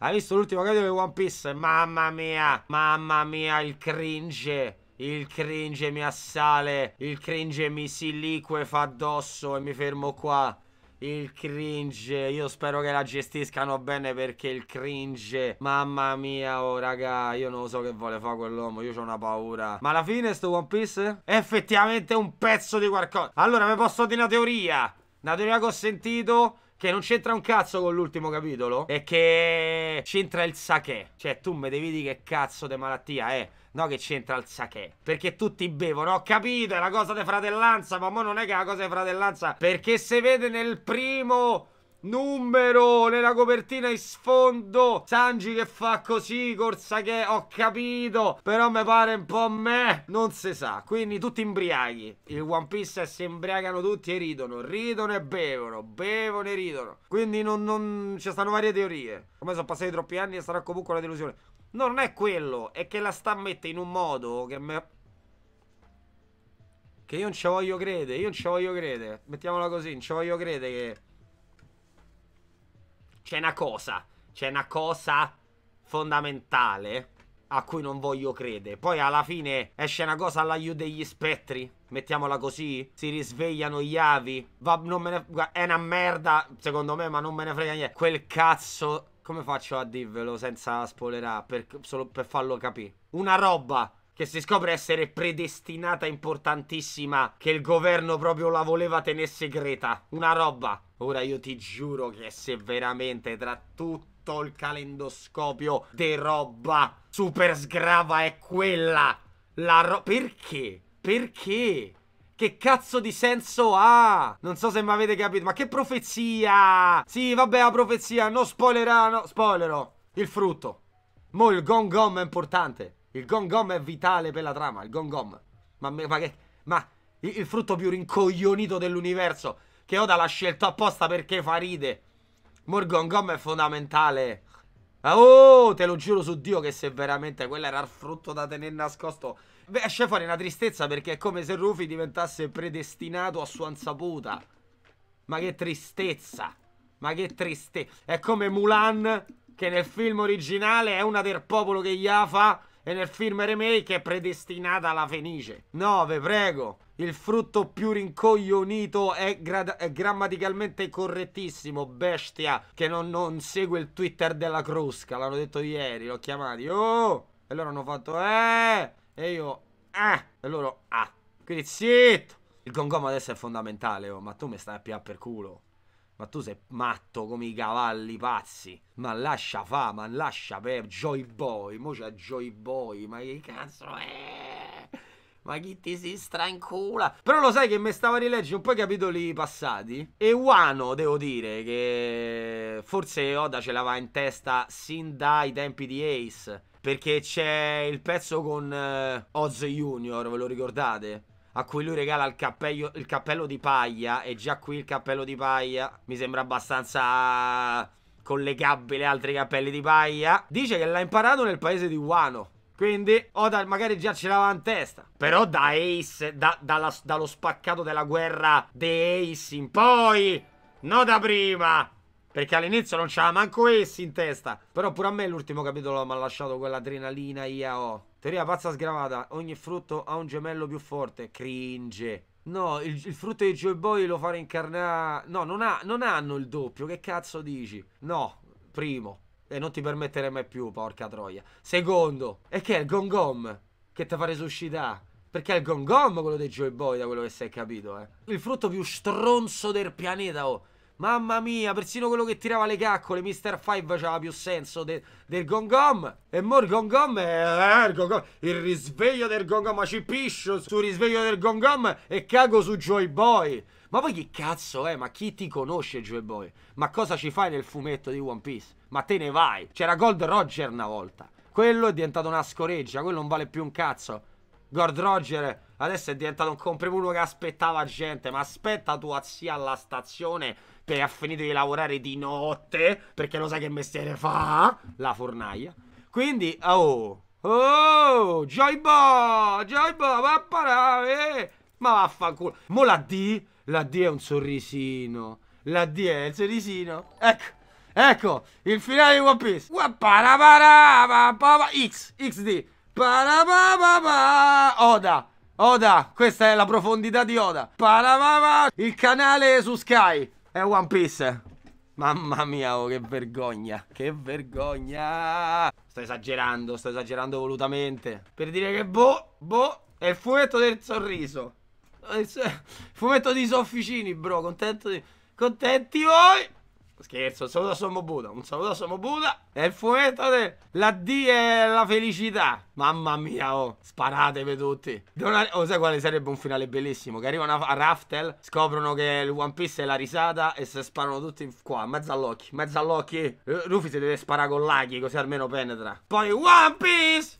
Hai visto l'ultimo capitolo di One Piece? Mamma mia, mamma mia, il cringe. Il cringe mi assale, il cringe mi si liquefa addosso e mi fermo qua. Il cringe, io spero che la gestiscano bene perché il cringe, mamma mia, oh raga, io non so che vuole fare quell'uomo, io ho una paura. Ma alla fine sto One Piece è effettivamente un pezzo di qualcosa. Allora, vi posso dire una teoria. Una teoria che ho sentito che non c'entra un cazzo con l'ultimo capitolo e che c'entra il sake. Cioè, tu mi devi dire che cazzo di malattia è. No, che c'entra il sake. Perché tutti bevono. Ho capito, è una cosa di fratellanza. Ma mo non è che è una cosa di fratellanza. Perché se vede nel primo Numero nella copertina in sfondo Sanji che fa così Corsa che ho capito Però mi pare un po' me Non si sa Quindi tutti imbriachi Il One Piece si imbriacano tutti e ridono Ridono e bevono Bevono e ridono Quindi non, non... ci stanno varie teorie Come sono passati troppi anni e sarà comunque una delusione No non è quello È che la sta mette in un modo Che me... Che io non ci voglio credere Io non ci voglio credere Mettiamola così Non ci voglio credere che c'è una cosa, c'è una cosa fondamentale a cui non voglio credere. Poi alla fine esce una cosa all'aiuto degli spettri. Mettiamola così. Si risvegliano gli avi. Va, ne... È una merda, secondo me, ma non me ne frega niente. Quel cazzo. Come faccio a dirvelo senza spoilerare? Per... solo per farlo capire. Una roba che si scopre essere predestinata importantissima, che il governo proprio la voleva tenere segreta. Una roba. Ora io ti giuro che se veramente tra tutto il calendoscopio de roba super sgrava è quella, la roba... Perché? Perché? Che cazzo di senso ha? Non so se mi avete capito, ma che profezia! Sì, vabbè, la profezia, non spoilerano, spoilerò, il frutto. Mo' il gong gong è importante. Il gom gom è vitale per la trama, il gom gom. Ma, ma, che, ma il, il frutto più rincoglionito dell'universo che Oda l'ha scelto apposta perché fa ride. Morgon Gom è fondamentale. Ah, oh, te lo giuro su Dio che se veramente quello era il frutto da tenere nascosto. Beh, esce fuori una tristezza perché è come se Rufy diventasse predestinato a sua insaputa. Ma che tristezza. Ma che tristezza. È come Mulan che nel film originale è una del popolo che gli Yafa e nel film remake è predestinata alla Fenice. 9, prego. Il frutto più rincoglionito è, è grammaticalmente correttissimo, bestia, che non, non, segue il Twitter della Crusca, l'hanno detto ieri, l'ho chiamato. Oh! E loro hanno fatto eh! E io eh! E loro ah! Quindi zitto! Il gongoma adesso è fondamentale, oh, ma tu mi stai a pià per culo. Ma tu sei matto come i cavalli pazzi. Ma lascia fa, ma lascia per Joy Boy. Mo c'è Joy Boy. Ma che cazzo è? Ma chi ti si strancula? Però lo sai che mi stavo a rileggere un po' i capitoli passati. E Wano, devo dire, che forse Oda ce l'aveva in testa sin dai tempi di Ace. Perché c'è il pezzo con uh, Oz Junior, ve lo ricordate? a cui lui regala il, cappello, il cappello di paglia e già qui il cappello di paglia mi sembra abbastanza collegabile a altri cappelli di paglia. Dice che l'ha imparato nel paese di Wano. Quindi Oda magari già ce l'aveva in testa. Però da Ace, da, dalla, dallo spaccato della guerra di Ace in poi, no da prima, perché all'inizio non c'era manco essi in testa. Però pure a me l'ultimo capitolo mi ha lasciato quell'adrenalina IAO. Teoria pazza sgravata. Ogni frutto ha un gemello più forte. Cringe. No, il, il frutto di Joy Boy lo fa rincarnare... No, non, ha, non hanno il doppio. Che cazzo dici? No, primo. E non ti permettere mai più, porca troia. Secondo. E che è il gongom? Che ti fa resuscitare? Perché è il gongom quello dei Joy Boy, da quello che si è capito, eh. Il frutto più stronzo del pianeta, oh. Mamma mia, persino quello che tirava le caccole, Mr. Five aveva più senso de del Gongom. E mo il Gongom è... Eh, il, Gongom. il risveglio del Gongom, ma ci piscio sul risveglio del Gongom e cago su Joy Boy. Ma poi chi cazzo è? Ma chi ti conosce Joy Boy? Ma cosa ci fai nel fumetto di One Piece? Ma te ne vai. C'era Gold Roger una volta. Quello è diventato una scoreggia, quello non vale più un cazzo. Gold Roger Adesso è diventato un comprimuno che aspettava gente. Ma aspetta tua zia alla stazione per ha finito di lavorare di notte. Perché lo sai che mestiere fa? La fornaia. Quindi, oh. Oh, Joybo, Joybo, Joy va a parare. Eh. Ma vaffanculo. Mo la D, la D è un sorrisino. La D è il sorrisino. Ecco. Ecco, il finale di One Piece. X, XD. Oda. Oda, questa è la profondità di Oda. Paravava, il canale su Sky. È One Piece. Mamma mia, oh, che vergogna. Che vergogna. Sto esagerando, sto esagerando volutamente. Per dire che boh, boh, è il fumetto del sorriso. Il fumetto di Sofficini, bro. Contento di... Contenti voi? Scherzo, un saluto a Sommo Buda, un saluto a Sommo Buda. È il fumetto della D e la felicità. Mamma mia, oh, sparatevi tutti. Devono, oh, sai quale sarebbe un finale bellissimo? Che arrivano a, Raftel, scoprono che il One Piece è la risata e se sparano tutti qua, in mezzo all'occhio, in mezzo all'occhio. Eh, Rufy si deve sparare con l'aghi, così almeno penetra. Poi One Piece!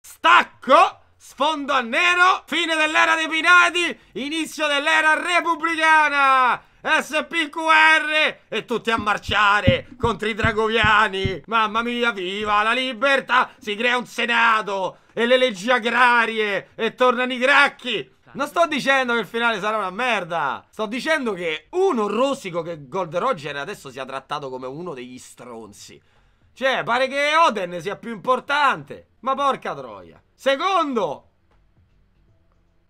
Stacco! Sfondo a nero, fine dell'era dei pirati, inizio dell'era repubblicana! SPQR e tutti a marciare contro i dragoviani. Mamma mia, viva la libertà! Si crea un senato e le leggi agrarie e tornano i gracchi. Non sto dicendo che il finale sarà una merda. Sto dicendo che uno rosico che Gold Roger adesso sia trattato come uno degli stronzi. Cioè, pare che Oden sia più importante. Ma porca troia. Secondo,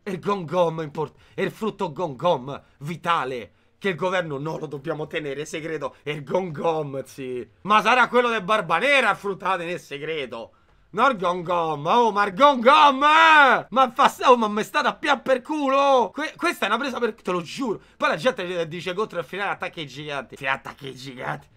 E il gongom e il frutto gongom vitale che il governo non lo dobbiamo tenere segreto. E il gongom, sì. Ma sarà quello del Barbanera a fruttare nel segreto. No, il gongom, oh, ma il gongom! Eh! Ma fa, oh, ma mi è stata pian per culo! Que questa è una presa per... te lo giuro. Poi la gente dice contro il finale attacchi ai giganti. Sì, attacchi ai giganti.